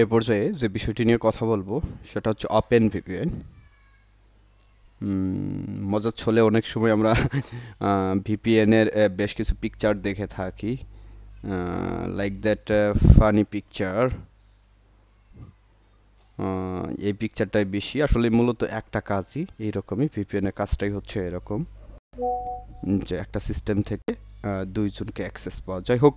এ পর্যায়ে যে বিষয়টি নিয়ে কথা বলবো সেটা হচ্ছে ওপেন ভিপিএন মজার ছলে অনেক সময় আমরা ভিপিএনের বেশ কিছু পিকচার দেখে থাকি লাইক দ্যাট ফানি পিকচার এই পিকচারটাই বেশি আসলে মূলত একটা কাজই এইরকমই ভিপিএনের কাজটাই হচ্ছে এরকম যে একটা সিস্টেম থেকে দুইজনকে অ্যাক্সেস পাওয়া যাই হোক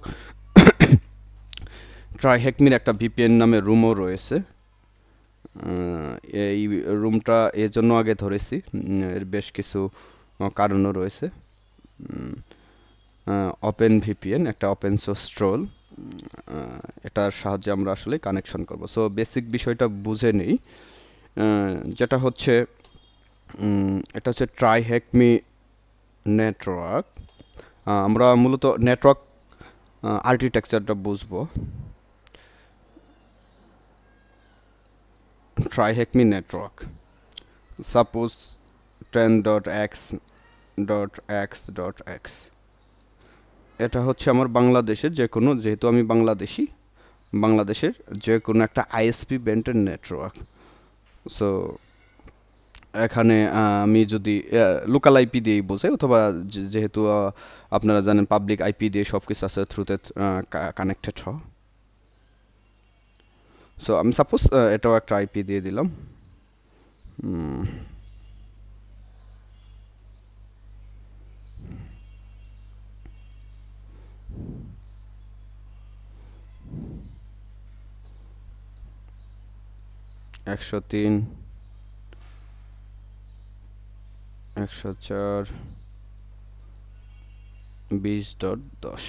ট্রাই হেকমির একটা ভিপিএন নামে রুমও রয়েছে এই রুমটা এজন্য আগে ধরেছি এর বেশ কিছু কারণও রয়েছে ওপেন ভিপিএন একটা ওপেন সোর্স ট্রোল এটার সাহায্যে আমরা আসলে কানেকশন করব সো বেসিক বিষয়টা বুঝে নিই যেটা হচ্ছে এটা হচ্ছে ট্রাই হ্যাকমি নেটওয়ার্ক আমরা মূলত নেটওয়ার্ক আর্কিটেকচারটা বুঝবো trihecme network suppose 10.x dot x dot x এটা হচ্ছে আমার বাংলাদেশের যে কোনো যেহেতু আমি বাংলাদেশি বাংলাদেশের যে কোনো একটা আইএসপি ব্যান্ডের নেটওয়ার্ক সো এখানে আমি যদি লোকাল আইপি দিয়েই বোঝাই অথবা যেহেতু আপনারা জানেন পাবলিক আইপি দিয়ে সব কিছু আছে থ্রুতে কানেক্টেড হয় সো আমি সাপোজ uh, এটাও একটা আইপি দিয়ে দিলাম hmm. একশো তিন একশো চার বিশ ডট দশ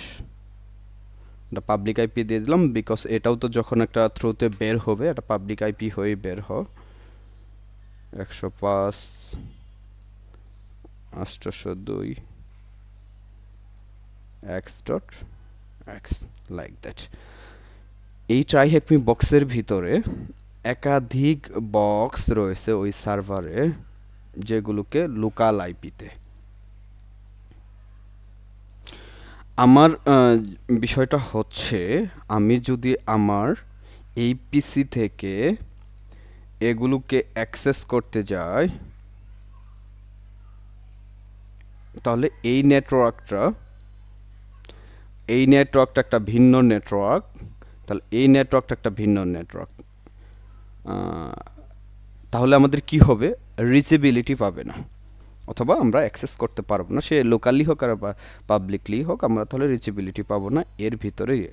এটা পাবলিক আইপি দিয়ে দিলাম বিকজ এটাও তো যখন একটা থ্রুতে বের হবে এটা পাবলিক আইপি হয়ে বের হ একশো পাঁচ আষ্টশো দুই X dot X like that এই ট্রাই হ্যাকমি বক্সের ভিতরে একাধিক বক্স রয়েছে ওই সার্ভারে যেগুলোকে লোকাল আইপিতে আমার বিষয়টা হচ্ছে আমি যদি আমার এই পিসি থেকে এগুলোকে অ্যাক্সেস করতে যাই তাহলে এই নেটওয়ার্কটা এই নেটওয়ার্কটা একটা ভিন্ন নেটওয়ার্ক তাহলে এই নেটওয়ার্কটা একটা ভিন্ন নেটওয়ার্ক তাহলে আমাদের কি হবে রিচেবিলিটি পাবে না অথবা আমরা অ্যাক্সেস করতে পারবো না সে লোকালি হোক আর পাবলিকলি হোক আমরা তাহলে রিচেবিলিটি পাবো না এর ভিতরে ইয়ে।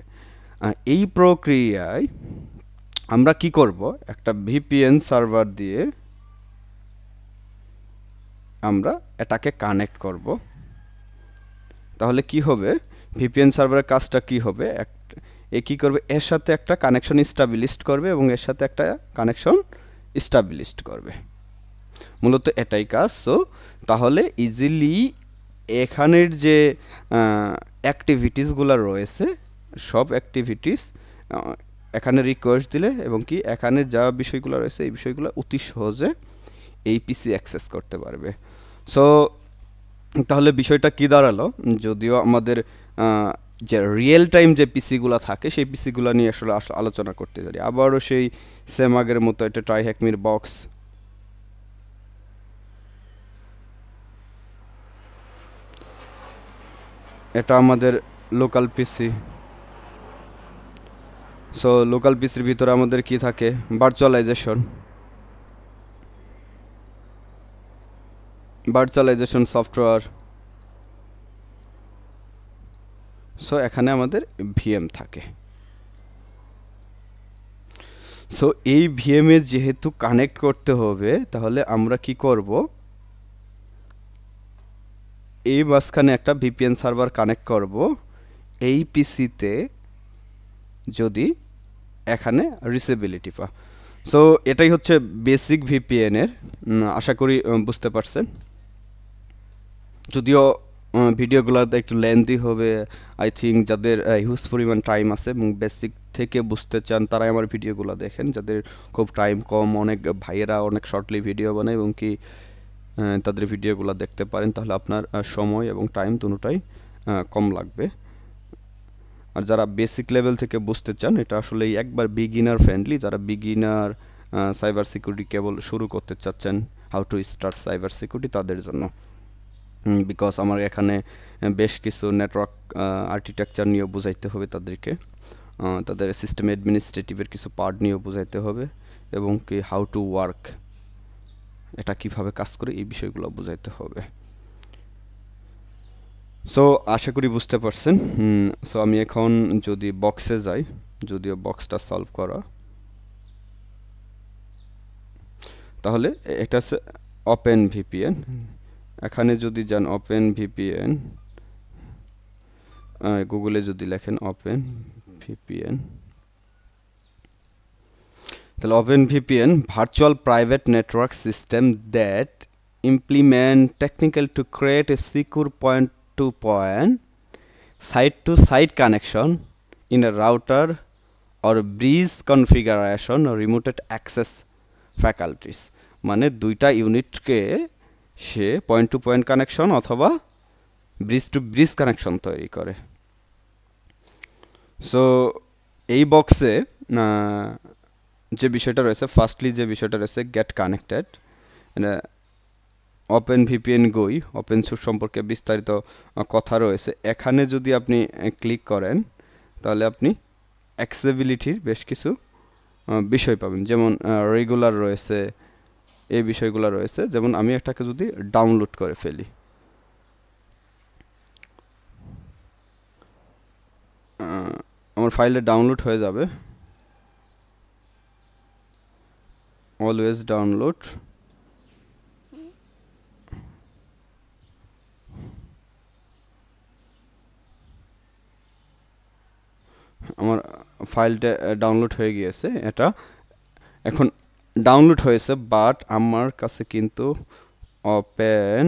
এই প্রক্রিয়ায় আমরা কি করব একটা ভিপিএন সার্ভার দিয়ে আমরা এটাকে কানেক্ট করব তাহলে কি হবে ভিপিএন সার্ভারের কাজটা কি হবে এ কী করবে এর সাথে একটা কানেকশন স্টাবলিশড করবে এবং এর সাথে একটা কানেকশন স্টাবলিশড করবে মূলত এটাই কাজ সো তাহলে ইজিলি এখানের যে অ্যাক্টিভিটিসগুলো রয়েছে সব অ্যাক্টিভিটিস এখানে রিকোয়েস্ট দিলে এবং কি এখানে যা বিষয়গুলো রয়েছে এই বিষয়গুলো অতি সহজে এই পিসি অ্যাক্সেস করতে পারবে সো তাহলে বিষয়টা কি দাঁড়ালো যদিও আমাদের যে রিয়েল টাইম যে পিসিগুলো থাকে সেই পিসিগুলো নিয়ে আসলে আলোচনা করতে যাই আবারও সেই সেমাগের মতো একটা ট্রাইহ্যাকমির বক্স এটা আমাদের লোকাল পিসি সো লোকাল পিসির ভিতরে আমাদের কি থাকে ভার্চুয়ালাইজেশন ভার্চুয়ালাইজেশন সফটওয়্যার সো এখানে আমাদের ভিএম থাকে সো এই ভিএমে যেহেতু কানেক্ট করতে হবে তাহলে আমরা কি করব এই মাঝখানে একটা ভিপিএন সার্ভার কানেক্ট করব এই পিসিতে যদি এখানে রিসেবিলিটি পা সো এটাই হচ্ছে বেসিক ভিপিএনের আশা করি বুঝতে পারছেন যদিও ভিডিওগুলোতে একটু লেন্দি হবে আই থিঙ্ক যাদের হিউজ পরিমাণ টাইম আছে এবং বেসিক থেকে বুঝতে চান তারাই আমার ভিডিওগুলো দেখেন যাদের খুব টাইম কম অনেক ভাইয়েরা অনেক শর্টলি ভিডিও বানায় এবং কি তাদের ভিডিওগুলো দেখতে পারেন তাহলে আপনার সময় এবং টাইম দুটোটাই কম লাগবে আর যারা বেসিক লেভেল থেকে বুঝতে চান এটা আসলে একবার বিগিনার ফ্রেন্ডলি যারা বিগিনার সাইবার সিকিউরিটি কেবল শুরু করতে চাচ্ছেন how to start cyber security তাদের জন্য বিকজ আমার এখানে বেশ কিছু নেটওয়ার্ক আর্কিটেকচার নিয়ে বোঝাইতে হবে তাদেরকে তাদের সিস্টেম অ্যাডমিনিস্ট্রেটিভের কিছু পার্ট নিয়ে বোঝাইতে হবে এবং কি হাউ টু ওয়ার্ক এটা কিভাবে কাজ করে এই বিষয়গুলো বোঝাইতে হবে সো আশা করি বুঝতে পারছেন সো আমি এখন যদি বক্সে যাই যদিও বক্সটা সলভ করা তাহলে এটা হচ্ছে ওপেন ভিপিএন এখানে যদি যান ওপেন ভিপিএন গুগলে যদি লেখেন ওপেন ভিপিএন তাহলে open VPN virtual private network system that implement technical to create a secure point to point site to site connection in a router or bridge configuration remoted access facilities মানে দুইটা ইউনিটকে সে point to point connection অথবা bridge to bridge connection তৈরি করে so এই বক্সে যে বিষয়টা রয়েছে ফার্স্টলি যে বিষয়টা রয়েছে গেট কানেক্টেড মানে ওপেন ভিপিএন গই ওপেন সোর্স সম্পর্কে বিস্তারিত কথা রয়েছে এখানে যদি আপনি ক্লিক করেন তাহলে আপনি অ্যাক্সেবিলিটির বেশ কিছু বিষয় পাবেন যেমন রেগুলার রয়েছে এই বিষয়গুলো রয়েছে যেমন আমি একটাকে যদি ডাউনলোড করে ফেলি আমার ফাইলে ডাউনলোড হয়ে যাবে always download আমার ফাইলটা ডাউনলোড হয়ে গিয়েছে এটা এখন ডাউনলোড হয়েছে বাট আমার কাছে কিন্তু open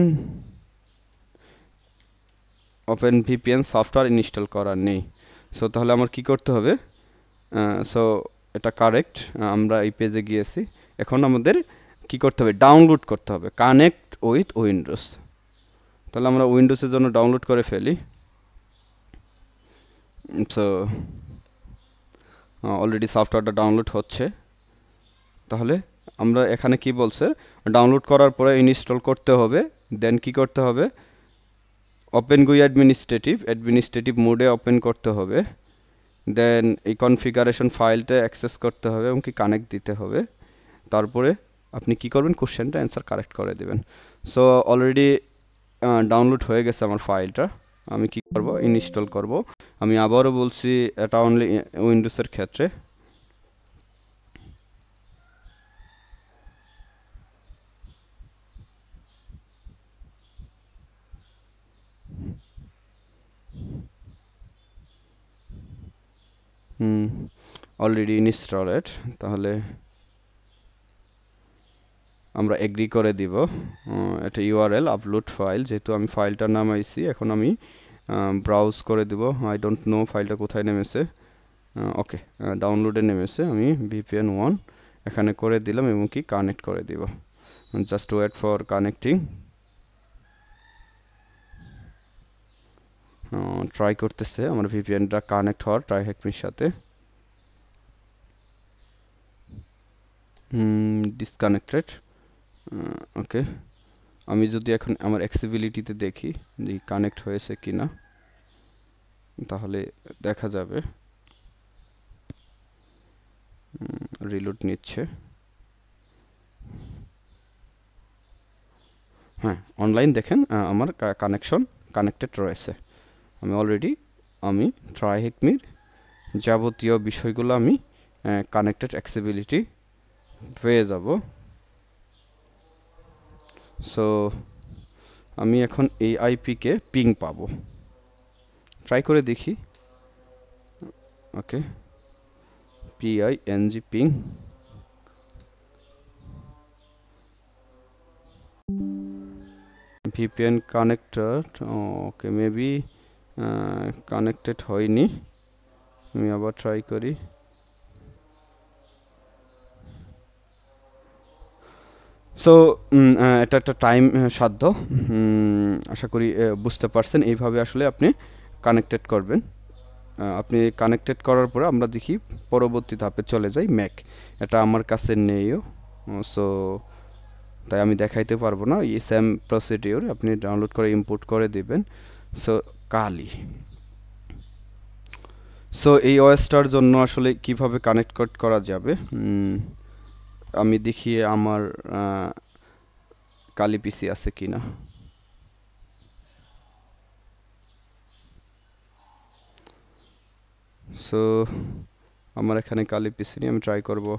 open VPN software install করা নেই সো তাহলে আমার কি করতে হবে সো এটা কারেক্ট আমরা এই পেজে গিয়েছি এখন আমাদের কি করতে হবে ডাউনলোড করতে হবে কানেক্ট উইথ উইন্ডোজ তাহলে আমরা উইন্ডোজের জন্য ডাউনলোড করে ফেলি সো অলরেডি সফটওয়্যারটা ডাউনলোড হচ্ছে তাহলে আমরা এখানে কি বলছে ডাউনলোড করার পরে ইনস্টল করতে হবে দেন কি করতে হবে ওপেন গুই অ্যাডমিনিস্ট্রেটিভ অ্যাডমিনিস্ট্রেটিভ মোডে ওপেন করতে হবে দেন এই কনফিগারেশন ফাইলটা অ্যাক্সেস করতে হবে এবং কি কানেক্ট দিতে হবে তারপরে আপনি কি করবেন কোশ্চেনটা অ্যান্সার কারেক্ট করে দেবেন সো অলরেডি ডাউনলোড হয়ে গেছে আমার ফাইলটা আমি কি করব ইনস্টল করব আমি আবারও বলছি এটা অনলি উইন্ডোজের ক্ষেত্রে হুম অলরেডি এট তাহলে আমরা এগ্রি করে দিব এটা ইউআরএল আপলোড ফাইল যেহেতু আমি ফাইলটার নাম আইসি এখন আমি ব্রাউজ করে দিব আই ডোন্ট নো ফাইলটা কোথায় নেমেছে ওকে ডাউনলোডে নেমেছে আমি ভিপিএন ওয়ান এখানে করে দিলাম এবং কি কানেক্ট করে দিব just wait for connecting try করতেছে আমার ভিপিএনটা কানেক্ট হওয়ার ট্রাই হ্যাকমির সাথে ডিসকানেক্টেড ওকে আমি যদি এখন আমার অ্যাক্সিবিলিটিতে দেখি যে কানেক্ট হয়েছে কি না তাহলে দেখা যাবে রিলোড নিচ্ছে হ্যাঁ অনলাইন দেখেন আমার কানেকশন কানেক্টেড রয়েছে আমি অলরেডি আমি ট্রাইহেকমির যাবতীয় বিষয়গুলো আমি কানেক্টেড অ্যাক্সিবিলিটি পেয়ে যাব সো আমি এখন এই আইপিকে পিং পাবো ট্রাই করে দেখি ওকে পিআই এনজি ping VPN connected okay maybe connected হয়নি আমি আবার ট্রাই করি সো এটা একটা টাইম সাধ্য আশা করি বুঝতে পারছেন এইভাবে আসলে আপনি কানেক্টেড করবেন আপনি কানেক্টেড করার পরে আমরা দেখি পরবর্তী ধাপে চলে যাই ম্যাক এটা আমার কাছে নেইও সো তাই আমি দেখাইতে পারবো না এই সেম প্রসিডিওর আপনি ডাউনলোড করে ইম্পোর্ট করে দেবেন সো কালি সো এই ওয়েস্টার জন্য আসলে কিভাবে কানেক্ট করা যাবে আমি দেখি আমার কালি পিসি আছে কি না সো আমার এখানে কালি পিসি নিয়ে আমি ট্রাই করবো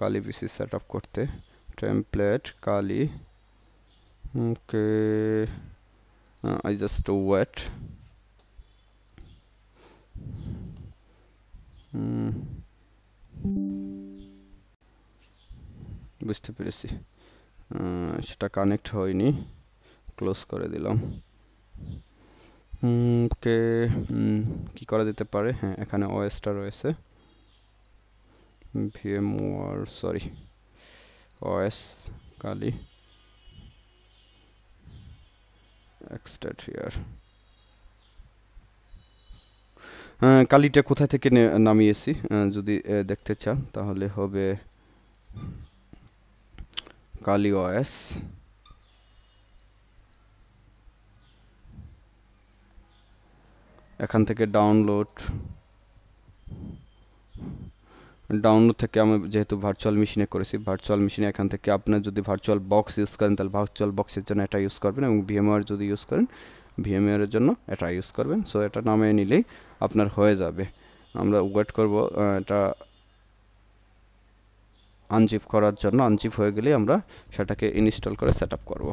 কালি পিসি সেট আপ করতে template Kali okay I just wait hmm বুঝতে পেরেছি সেটা কানেক্ট হয়নি ক্লোজ করে দিলাম কে কি করা যেতে পারে হ্যাঁ এখানে ওয়েসটা রয়েছে ভিএম ওয়ার সরি ওয়েস কালি এক্সট্রাট ইয়ার কালিটা কোথা থেকে নামিয়েছি যদি দেখতে চান তাহলে হবে Kali OS এখান থেকে ডাউনলোড ডাউনলোড থেকে আমি যেহেতু ভার্চুয়াল মেশিনে করেছি ভার্চুয়াল মেশিনে এখান থেকে আপনার যদি ভার্চুয়াল বক্স ইউজ করেন তাহলে ভার্চুয়াল বক্সের জন্য এটা ইউজ করবেন এবং ভিএমআর যদি ইউজ করেন ভিএমআরের জন্য এটা ইউজ করবেন সো এটা নামে নিলেই আপনার হয়ে যাবে আমরা ওয়েট করব এটা আনজিপ করার জন্য আনজিপ হয়ে গেলে আমরা সেটাকে ইনস্টল করে সেট আপ করবো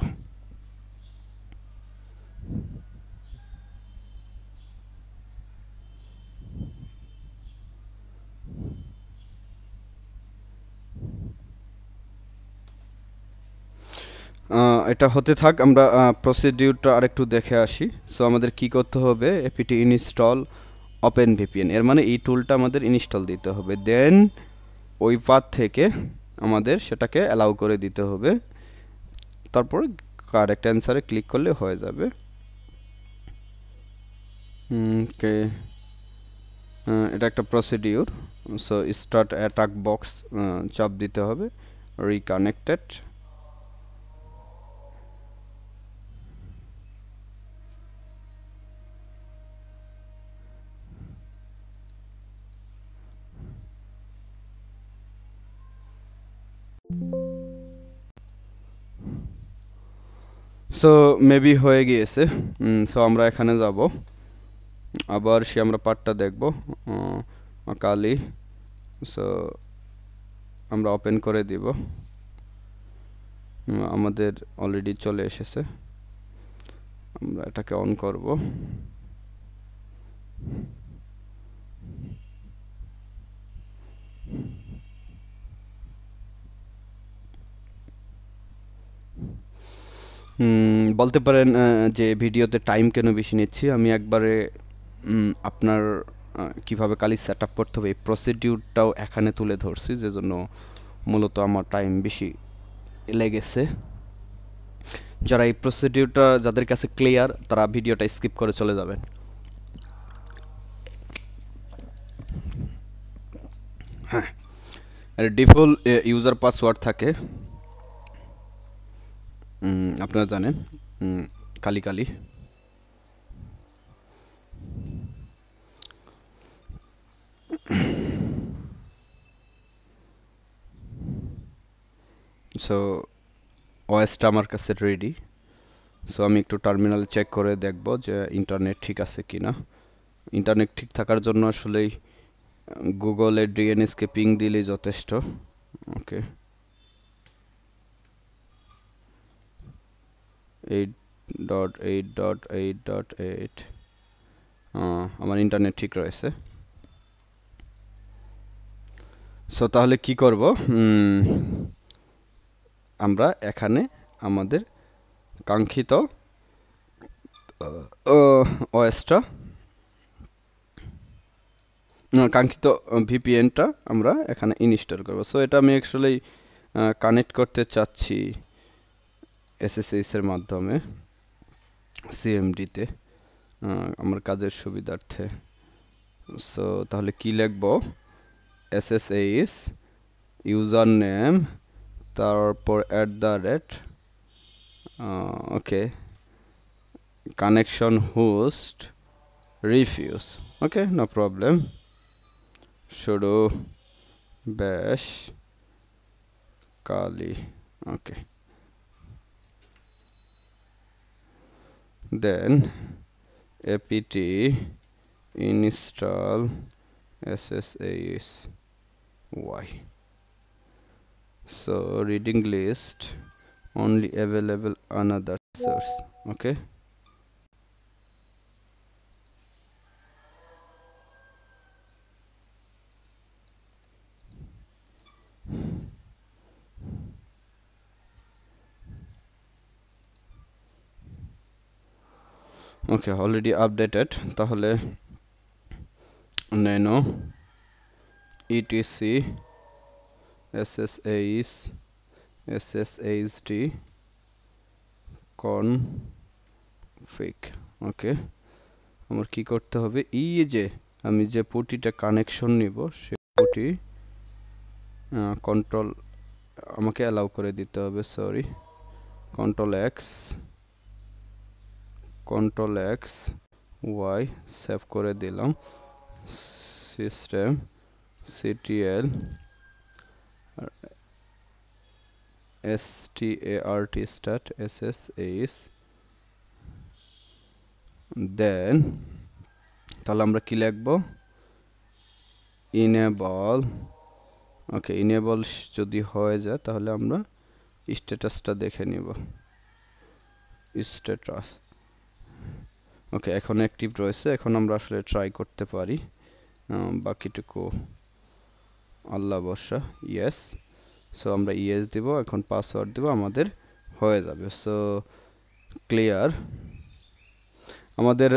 এটা হতে থাক আমরা প্রসিডিউরটা আরেকটু দেখে আসি সো আমাদের কি করতে হবে এপিটি ইনস্টল ওপেন ভিপিএন এর মানে এই টুলটা আমাদের ইনস্টল দিতে হবে দেন ওই পাথ থেকে আমাদের সেটাকে অ্যালাউ করে দিতে হবে তারপর কারেক্ট অ্যান্সারে ক্লিক করলে হয়ে যাবে ওকে এটা একটা procedure so start attack box চাপ দিতে হবে রিকানেক্টেড সো মেবি হয়ে গিয়েছে সো আমরা এখানে যাব আবার সে আমরা পার্টটা দেখব কালি সো আমরা ওপেন করে দিব আমাদের অলরেডি চলে এসেছে আমরা এটাকে অন করব Thank you. বলতে পারেন যে ভিডিওতে টাইম কেন বেশি নিচ্ছি আমি একবারে আপনার কিভাবে কালি সেট আপ করতে হবে এই প্রসিডিউরটাও এখানে তুলে ধরছি যে জন্য মূলত আমার টাইম বেশি লেগেছে যারা এই প্রসিডিউরটা যাদের কাছে ক্লিয়ার তারা ভিডিওটা স্কিপ করে চলে যাবেন হ্যাঁ ডিফল্ট ইউজার পাসওয়ার্ড থাকে আপনারা জানেন কালি কালি সো ওয়েসটা আমার কাছে রেডি সো আমি একটু টার্মিনাল চেক করে দেখব যে ইন্টারনেট ঠিক আছে কি না ইন্টারনেট ঠিক থাকার জন্য আসলেই গুগলে ডিএনএসকে পিং দিলেই যথেষ্ট okay eight dot eight dot eight dot eight আমার ইন্টারনেট ঠিক রয়েছে সো তাহলে কি করব আমরা এখানে আমাদের কাঙ্ক্ষিত ওয়েসটা কাঙ্ক্ষিত ভিপিএনটা আমরা এখানে ইনস্টল করব সো এটা আমি অ্যাকচুয়ালি কানেক্ট করতে চাচ্ছি এসএসএসের মাধ্যমে সিএমডিতে আমার কাজের সুবিধার্থে সো তাহলে কি লিখব এসএসএস ইউজার নেম তারপর at the rate okay connection host refuse okay no problem শুরু বেশ Kali okay then apt install ssasy so reading list only available another source okay okay already updated তাহলে nano ETC ডি কন ফেক okay আমার কি করতে হবে ই যে আমি যে পুটিটা কানেকশন নিব সে পুটি কন্ট্রোল আমাকে অ্যালাউ করে দিতে হবে sorry control X control X Y save করে দিলাম system CTL S T A R T start S S H then তাহলে আমরা কী লিখব ইনেবল ওকে ইনেবল যদি হয়ে যায় তাহলে আমরা স্ট্যাটাসটা দেখে নিব স্ট্যাটাস ওকে এখন অ্যাক্টিভ রয়েছে এখন আমরা আসলে ট্রাই করতে পারি বাকিটুকু আল্লাহ বর্ষা ইয়েস সো আমরা ইয়েস দিব এখন পাসওয়ার্ড দিব আমাদের হয়ে যাবে সো ক্লিয়ার আমাদের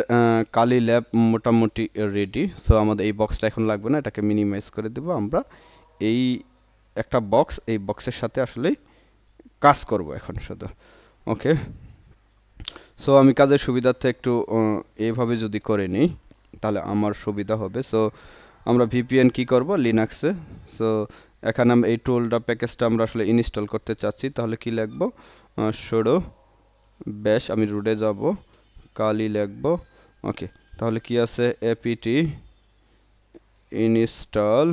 কালি ল্যাব মোটামুটি রেডি সো আমাদের এই বক্সটা এখন লাগবে না এটাকে মিনিমাইজ করে দেব আমরা এই একটা বক্স এই বক্সের সাথে আসলে কাজ করব এখন শুধু ওকে সো আমি কাজের সুবিধার্থে একটু এভাবে যদি করে নিই তাহলে আমার সুবিধা হবে সো আমরা ভিপিএন কি করব লিনাক্সে সো এখানে আমরা এই টুলটা প্যাকেজটা আমরা আসলে ইনস্টল করতে চাচ্ছি তাহলে কি লাগবো সরো ব্যাশ আমি রুডে যাব কালি লাগব ওকে তাহলে কি আছে APT install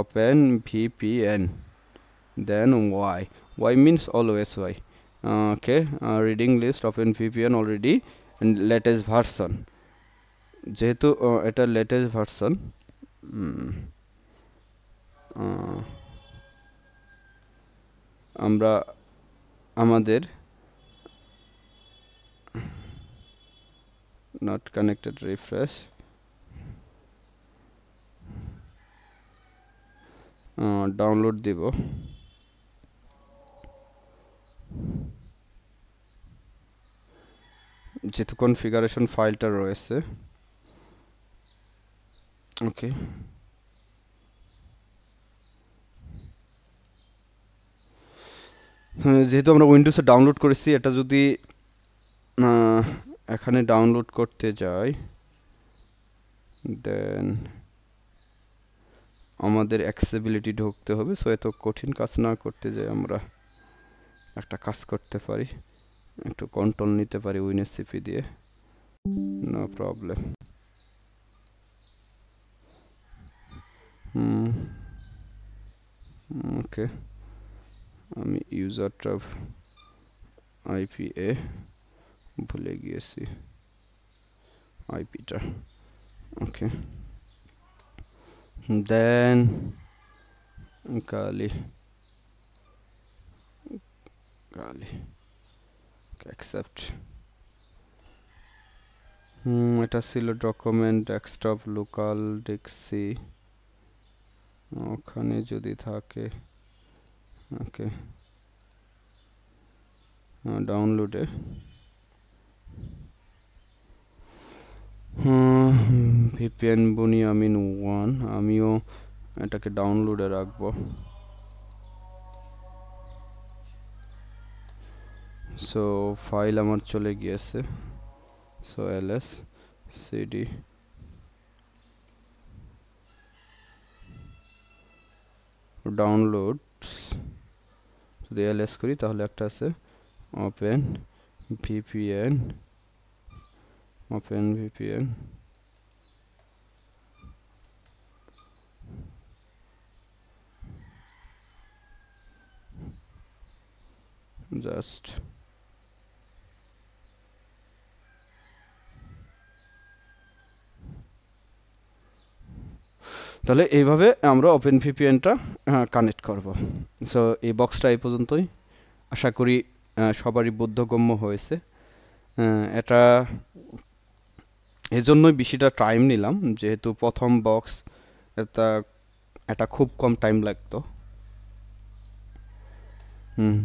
open VPN then Y Y means always Y okay reading list of vpn already and latest version যেহেতু এটা লেটেস্ট ভার্সন আমরা আমাদের not connected refresh ডাউনলোড দিব যেহেতু কনফিগারেশন ফাইলটা রয়েছে ওকে হ্যাঁ, যেহেতু আমরা উইন্ডোজে ডাউনলোড করেছি এটা যদি এখানে ডাউনলোড করতে যাই দেন আমাদের অ্যাক্সেবিলিটি ঢুকতে হবে সো এত কঠিন কাজ না করতে যাই আমরা একটা কাজ করতে পারি একটু কন্ট্রোল নিতে পারি উইনের সিপি দিয়ে নো প্রবলেম হুম ওকে আমি ইউজার ট্রাফ আইপিএ ভুলে গিয়েছি আইপিটা ওকে দেন কালি কালি অ্যাকসেপ্ট হুম hmm, এটা ছিল ডকুমেন্ট ডেস্কটপ লোকাল ডিক্সি ওখানে যদি থাকে ওকে ডাউনলোডে ভিপিএন বুনি আমিন ওয়ান আমিও এটাকে ডাউনলোডে রাখবো সো ফাইল আমার চলে গিয়েছে so L S CD download যদি এল এস করি তাহলে একটা আছে open VPN open VPN just তাহলে এইভাবে আমরা ওপেন ভিপিএনটা কানেক্ট করব সো এই বক্সটা এই পর্যন্তই আশা করি সবারই বোধগম্য হয়েছে এটা এজন্যই বেশিটা টাইম নিলাম যেহেতু প্রথম বক্স এটা এটা খুব কম টাইম লাগতো হুম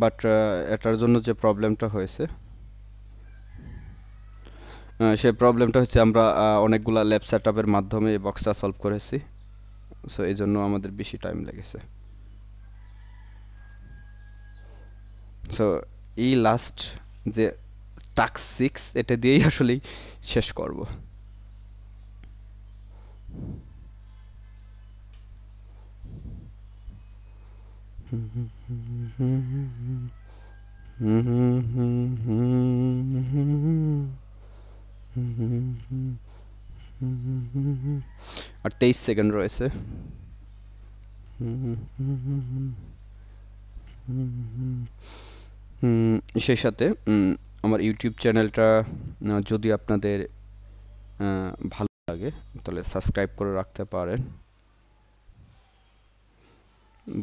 বাট এটার জন্য যে প্রবলেমটা হয়েছে সে প্রবলেমটা হচ্ছে আমরা অনেকগুলা ল্যাব সেট মাধ্যমে এই বক্সটা সলভ করেছি সো এই জন্য আমাদের বেশি টাইম লেগেছে সো এই লাস্ট যে টাক সিক্স এটা দিয়েই আসলেই শেষ করব হুম হুম হুম হুম হুম হুম হুম আর তেইশ সেকেন্ড রয়েছে সেই সাথে আমার ইউটিউব চ্যানেলটা যদি আপনাদের ভালো লাগে তাহলে সাবস্ক্রাইব করে রাখতে পারেন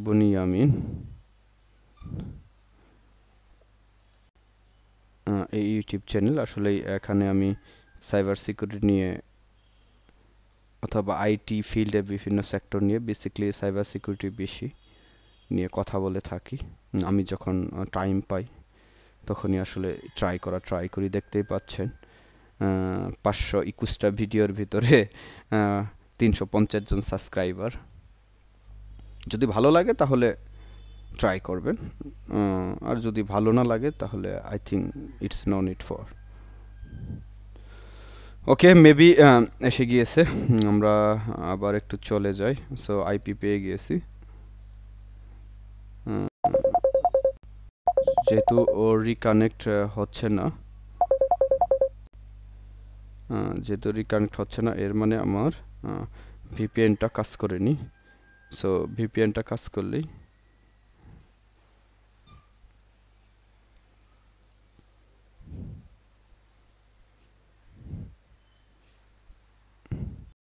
বনি আমিন এই ইউটিউব চ্যানেল আসলে এখানে আমি সাইবার সিকিউরিটি নিয়ে অথবা আইটি ফিল্ডে বিভিন্ন সেক্টর নিয়ে বেসিক্যালি সাইবার সিকিউরিটি বেশি নিয়ে কথা বলে থাকি আমি যখন টাইম পাই তখনই আসলে ট্রাই করা ট্রাই করি দেখতেই পাচ্ছেন পাঁচশো একুশটা ভিডিওর ভিতরে তিনশো পঞ্চাশ জন সাবস্ক্রাইবার যদি ভালো লাগে তাহলে ট্রাই করবেন আর যদি ভালো না লাগে তাহলে I think it's no need for okay maybe um, এসে গিয়েছে আমরা আবার একটু চলে যাই সো আইপি পেয়ে গিয়েছি যেহেতু ও রিকানেক্ট হচ্ছে না যেহেতু রিকানেক্ট হচ্ছে না এর মানে আমার ভিপিএনটা কাজ করেনি সো ভিপিএনটা কাজ করলেই